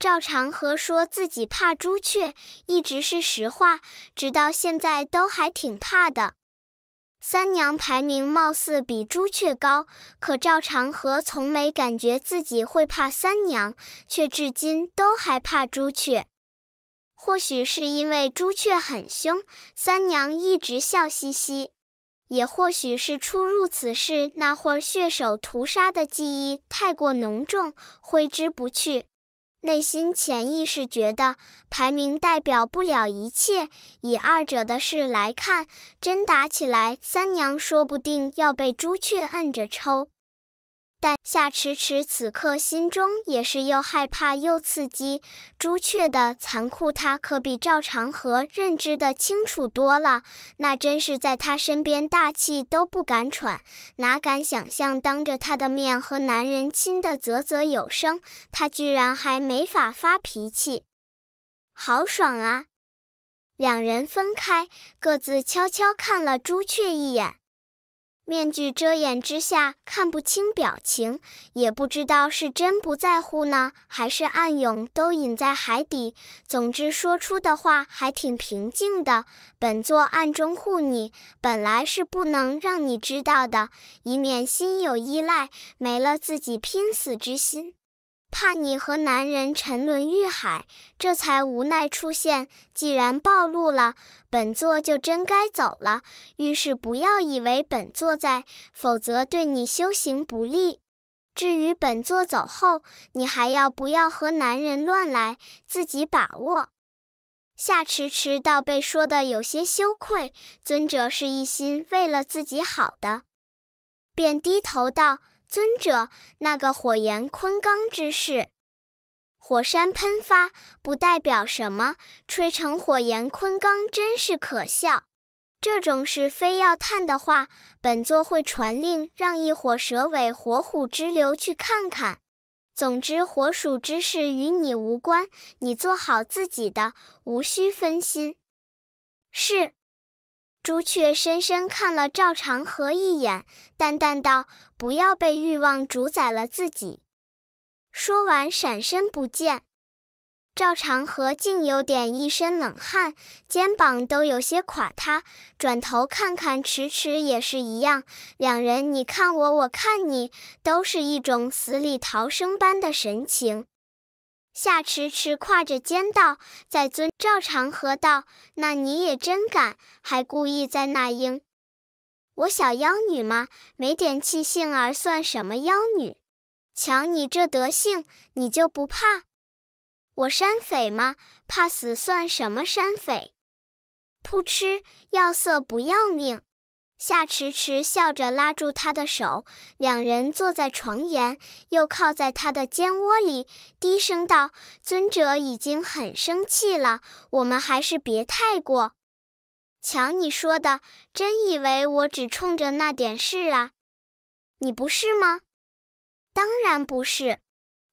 赵长河说自己怕朱雀，一直是实话，直到现在都还挺怕的。三娘排名貌似比朱雀高，可赵长河从没感觉自己会怕三娘，却至今都还怕朱雀。或许是因为朱雀很凶，三娘一直笑嘻嘻；也或许是初入此世那会血手屠杀的记忆太过浓重，挥之不去。内心潜意识觉得，排名代表不了一切。以二者的事来看，真打起来，三娘说不定要被朱雀摁着抽。但夏迟迟此刻心中也是又害怕又刺激。朱雀的残酷，他可比赵长河认知的清楚多了。那真是在他身边大气都不敢喘，哪敢想象当着他的面和男人亲的啧啧有声，他居然还没法发脾气，好爽啊！两人分开，各自悄悄看了朱雀一眼。面具遮掩之下，看不清表情，也不知道是真不在乎呢，还是暗涌都隐在海底。总之，说出的话还挺平静的。本座暗中护你，本来是不能让你知道的，以免心有依赖，没了自己拼死之心。怕你和男人沉沦欲海，这才无奈出现。既然暴露了，本座就真该走了。遇事不要以为本座在，否则对你修行不利。至于本座走后，你还要不要和男人乱来，自己把握。夏迟迟倒被说的有些羞愧，尊者是一心为了自己好的，便低头道。尊者，那个火炎昆冈之事，火山喷发不代表什么，吹成火炎昆冈真是可笑。这种事非要探的话，本座会传令让一伙蛇尾火虎之流去看看。总之，火属之事与你无关，你做好自己的，无需分心。是。朱雀深深看了赵长河一眼，淡淡道：“不要被欲望主宰了自己。”说完，闪身不见。赵长河竟有点一身冷汗，肩膀都有些垮塌。转头看看迟迟，也是一样。两人你看我，我看你，都是一种死里逃生般的神情。夏迟迟跨着肩道，在遵照常河道，那你也真敢，还故意在那应，我小妖女吗？没点气性儿算什么妖女？瞧你这德性，你就不怕？我山匪吗？怕死算什么山匪？扑哧，要色不要命。夏迟迟笑着拉住他的手，两人坐在床沿，又靠在他的肩窝里，低声道：“尊者已经很生气了，我们还是别太过。”“瞧你说的，真以为我只冲着那点事啊？你不是吗？”“当然不是。”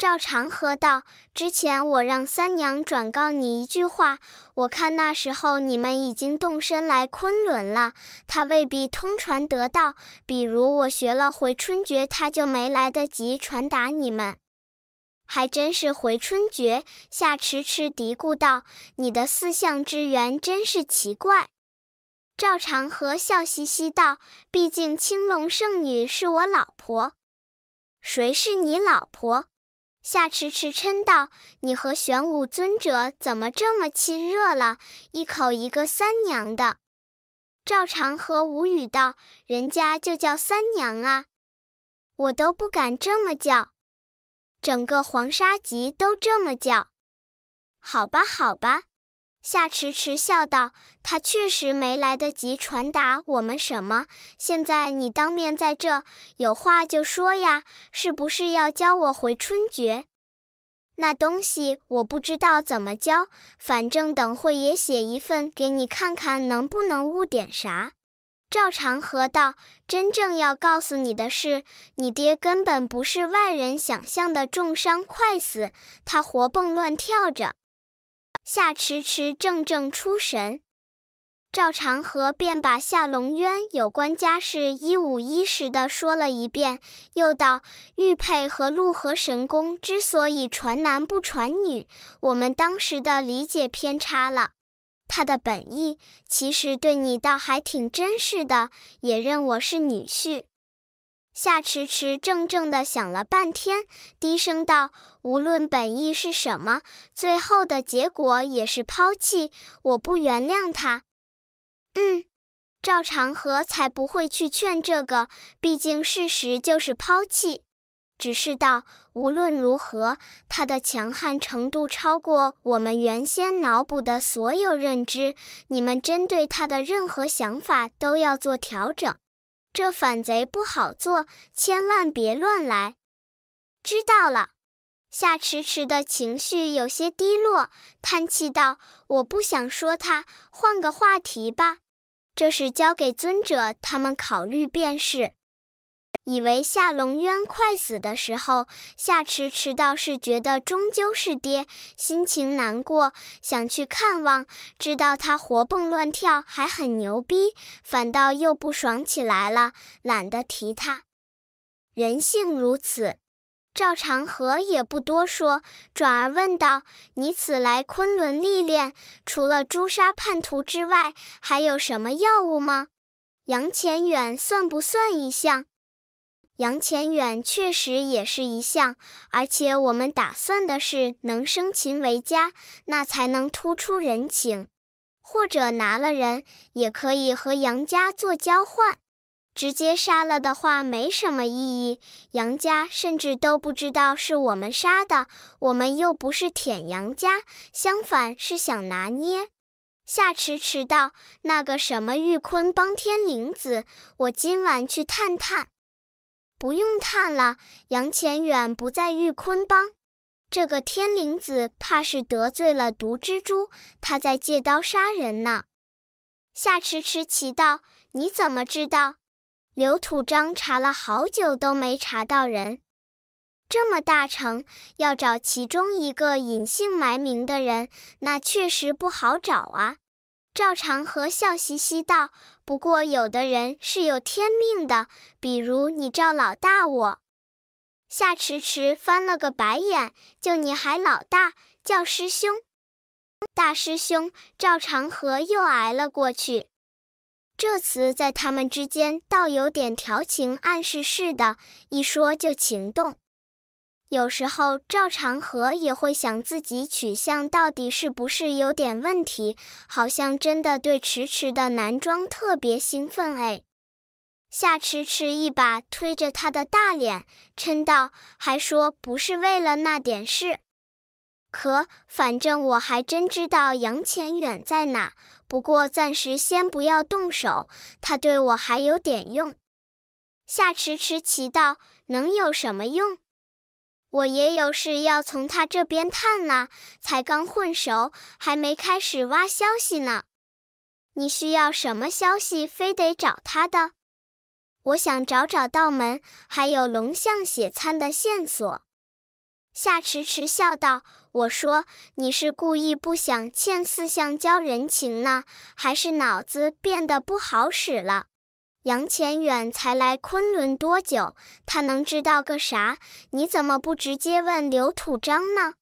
赵长河道：“之前我让三娘转告你一句话，我看那时候你们已经动身来昆仑了，他未必通传得到。比如我学了回春诀，他就没来得及传达你们。”还真是回春诀，夏迟迟嘀咕道：“你的四象之缘真是奇怪。”赵长河笑嘻嘻道：“毕竟青龙圣女是我老婆，谁是你老婆？”夏迟迟嗔道：“你和玄武尊者怎么这么亲热了？一口一个三娘的。”赵长河无语道：“人家就叫三娘啊，我都不敢这么叫，整个黄沙集都这么叫，好吧，好吧。”夏迟迟笑道：“他确实没来得及传达我们什么。现在你当面在这，有话就说呀，是不是要教我回春诀？那东西我不知道怎么教，反正等会也写一份给你看看，能不能悟点啥？”赵长河道：“真正要告诉你的是，你爹根本不是外人想象的重伤快死，他活蹦乱跳着。”夏迟迟正正出神，赵长河便把夏龙渊有关家事一五一十的说了一遍，又道：“玉佩和陆河神功之所以传男不传女，我们当时的理解偏差了。他的本意其实对你倒还挺真实的，也认我是女婿。”夏迟迟怔怔地想了半天，低声道：“无论本意是什么，最后的结果也是抛弃，我不原谅他。”嗯，赵长河才不会去劝这个，毕竟事实就是抛弃。只是道，无论如何，他的强悍程度超过我们原先脑补的所有认知，你们针对他的任何想法都要做调整。这反贼不好做，千万别乱来。知道了。夏迟迟的情绪有些低落，叹气道：“我不想说他，换个话题吧。这事交给尊者他们考虑便是。”以为夏龙渊快死的时候，夏迟迟倒是觉得终究是爹，心情难过，想去看望。知道他活蹦乱跳，还很牛逼，反倒又不爽起来了，懒得提他。人性如此。赵长河也不多说，转而问道：“你此来昆仑历练，除了诛杀叛徒之外，还有什么要务吗？杨乾远算不算一项？”杨乾远确实也是一项，而且我们打算的是能生擒为佳，那才能突出人情，或者拿了人也可以和杨家做交换。直接杀了的话没什么意义，杨家甚至都不知道是我们杀的，我们又不是舔杨家，相反是想拿捏。夏迟迟道：“那个什么玉坤帮天灵子，我今晚去探探。”不用探了，杨乾远不在玉坤帮。这个天灵子怕是得罪了毒蜘蛛，他在借刀杀人呢。夏迟迟奇道：“你怎么知道？”刘土章查了好久都没查到人。这么大城，要找其中一个隐姓埋名的人，那确实不好找啊。赵长河笑嘻嘻道：“不过有的人是有天命的，比如你赵老大我。”夏迟迟翻了个白眼，就你还老大叫师兄，大师兄。赵长河又挨了过去，这词在他们之间倒有点调情暗示似的，一说就情动。有时候赵长河也会想，自己取向到底是不是有点问题？好像真的对迟迟的男装特别兴奋哎。夏迟迟一把推着他的大脸，嗔道：“还说不是为了那点事？可反正我还真知道杨浅远在哪，不过暂时先不要动手，他对我还有点用。”夏迟迟奇道：“能有什么用？”我也有事要从他这边探啦，才刚混熟，还没开始挖消息呢。你需要什么消息，非得找他的？我想找找道门，还有龙象血参的线索。夏迟迟笑道：“我说你是故意不想欠四象交人情呢，还是脑子变得不好使了？”杨乾远才来昆仑多久？他能知道个啥？你怎么不直接问刘土章呢？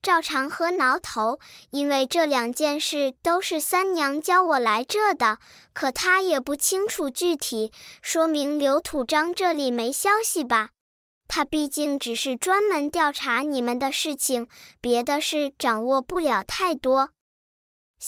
赵长河挠头，因为这两件事都是三娘教我来这的，可他也不清楚具体。说明刘土章这里没消息吧？他毕竟只是专门调查你们的事情，别的事掌握不了太多。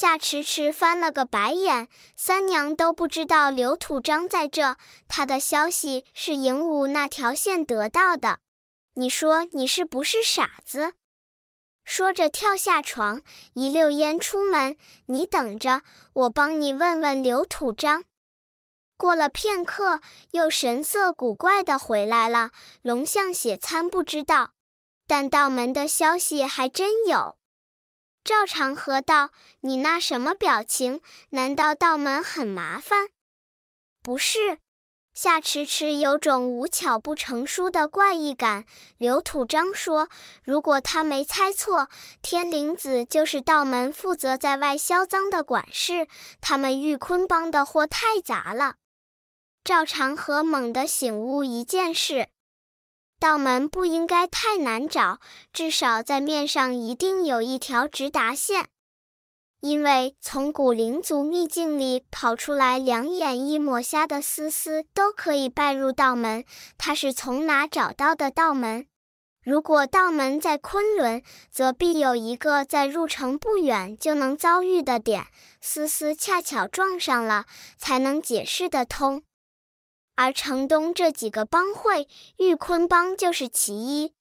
夏迟迟翻了个白眼，三娘都不知道刘土章在这，他的消息是影武那条线得到的。你说你是不是傻子？说着跳下床，一溜烟出门。你等着，我帮你问问刘土章。过了片刻，又神色古怪的回来了。龙象血参不知道，但道门的消息还真有。赵长河道：“你那什么表情？难道道门很麻烦？”不是，夏迟迟有种无巧不成书的怪异感。刘土章说：“如果他没猜错，天灵子就是道门负责在外销赃的管事。他们玉坤帮的货太杂了。”赵长河猛地醒悟一件事。道门不应该太难找，至少在面上一定有一条直达线。因为从古灵族秘境里跑出来，两眼一抹瞎的思思都可以拜入道门。他是从哪找到的道门？如果道门在昆仑，则必有一个在入城不远就能遭遇的点，思思恰巧撞上了，才能解释得通。而城东这几个帮会，玉坤帮就是其一。